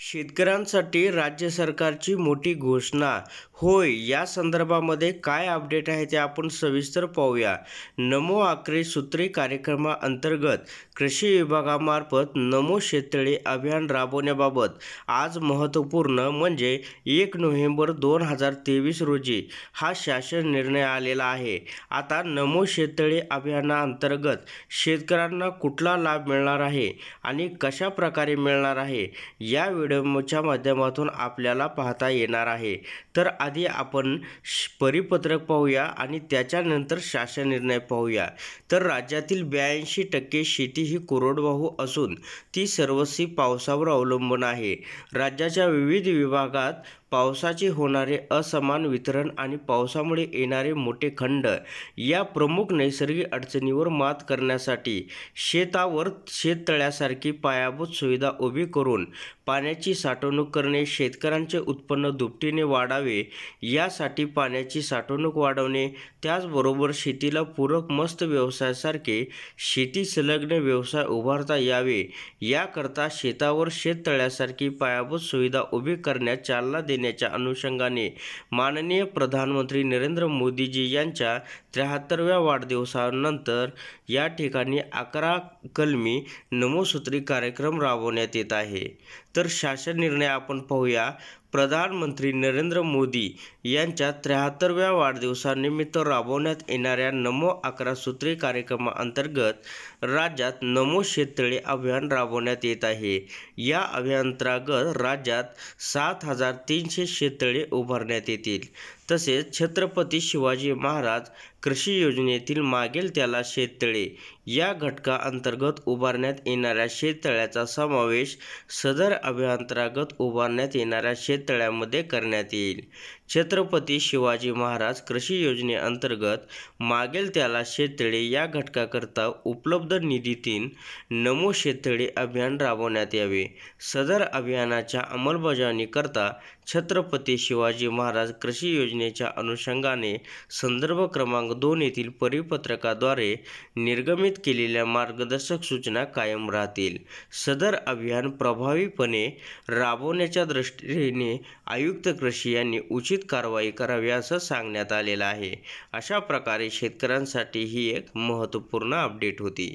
शेतकऱ्यांसाठी राज्य सरकारची मोठी घोषणा होय या संदर्भामध्ये काय अपडेट आहे ते आपण सविस्तर पाहूया नमो आकरे सूत्रे कार्यक्रमाअंतर्गत कृषी विभागामार्फत नमो शेततळे अभियान राबवण्याबाबत आज महत्त्वपूर्ण म्हणजे एक नोव्हेंबर दोन हजार तेवीस रोजी हा शासन निर्णय आलेला आहे आता नमो शेततळे अभियानाअंतर्गत शेतकऱ्यांना कुठला लाभ मिळणार आहे आणि कशा प्रकारे मिळणार आहे या व्हिडिओच्या माध्यमातून आपल्याला पाहता येणार आहे तर आधी आपण परिपत्रक पाहूया आणि त्याच्यानंतर शासन निर्णय पाहूया तर राज्यातील ब्याऐंशी टक्के शेती ही कोरडवाहू असून ती सर्वस्वी पावसावर अवलंबून आहे राज्याच्या विविध विभागात पावसाचे होणारे असमान वितरण आणि पावसामुळे येणारे मोठे खंड या प्रमुख नैसर्गिक अडचणीवर मात करण्यासाठी शेतावर शेततळ्यासारखी पायाभूत सुविधा उभी करून पाण्याची साठवणूक करणे शेतकऱ्यांचे उत्पन्न दुपटीने वाढावे यासाठी पाण्याची साठवणूक वाढवणे त्याचबरोबर शेतीला पूरक मस्त व्यवसायासारखे शेती संलग्न व्यवसाय उभारता यावे याकरता शेतावर शेततळ्यासारखी पायाभूत सुविधा उभी करण्यास चालना दे देण्याच्या अनुषंगाने माननीय प्रधानमंत्री नरेंद्र मोदीजी यांच्या त्र्याहत्तरव्या वाढदिवसानंतर या ठिकाणी अकरा कलमी नमोसूत्री कार्यक्रम राबवण्यात येत आहे तर शासन निर्णय आपण पाहूया प्रधानमंत्री नरेंद्र मोदी यांच्या त्र्याहत्तरव्या वाढदिवसानिमित्त राबवण्यात येणाऱ्या नमो अकरा सूत्री कार्यक्रमाअंतर्गत राज्यात नमो शेततळे अभियान राबवण्यात येत आहे या अभियानांतर्गत राज्यात सात हजार तीनशे शेततळे उभारण्यात येतील तसेच छत्रपती शिवाजी महाराज कृषी योजनेतील मागेल त्याला शेततळे या अंतर्गत उभारण्यात येणाऱ्या शेततळ्याचा समावेश सदर अभियांतर्गत उभारण्यात येणाऱ्या शेततळ्यामध्ये करण्यात येईल छत्रपती शिवाजी महाराज कृषी योजनेअंतर्गत मागेल त्याला शेततळे या घटकाकरता उपलब्ध निधीतील नमो शेततळे अभियान राबवण्यात यावे सदर अभियानाच्या अंमलबजावणीकरता छत्रपती शिवाजी महाराज कृषी योजनेच्या अनुषंगाने संदर्भ क्रमांक दोन येथील परिपत्रकाद्वारे निर्गमित केलेल्या मार्गदर्शक सूचना कायम राहतील सदर अभियान प्रभावीपणे राबवण्याच्या दृष्टीने आयुक्त कृषी यांनी उचित कारवाई करावी असं सांगण्यात आलेलं आहे अशा प्रकारे शेतकऱ्यांसाठी ही एक महत्त्वपूर्ण अपडेट होती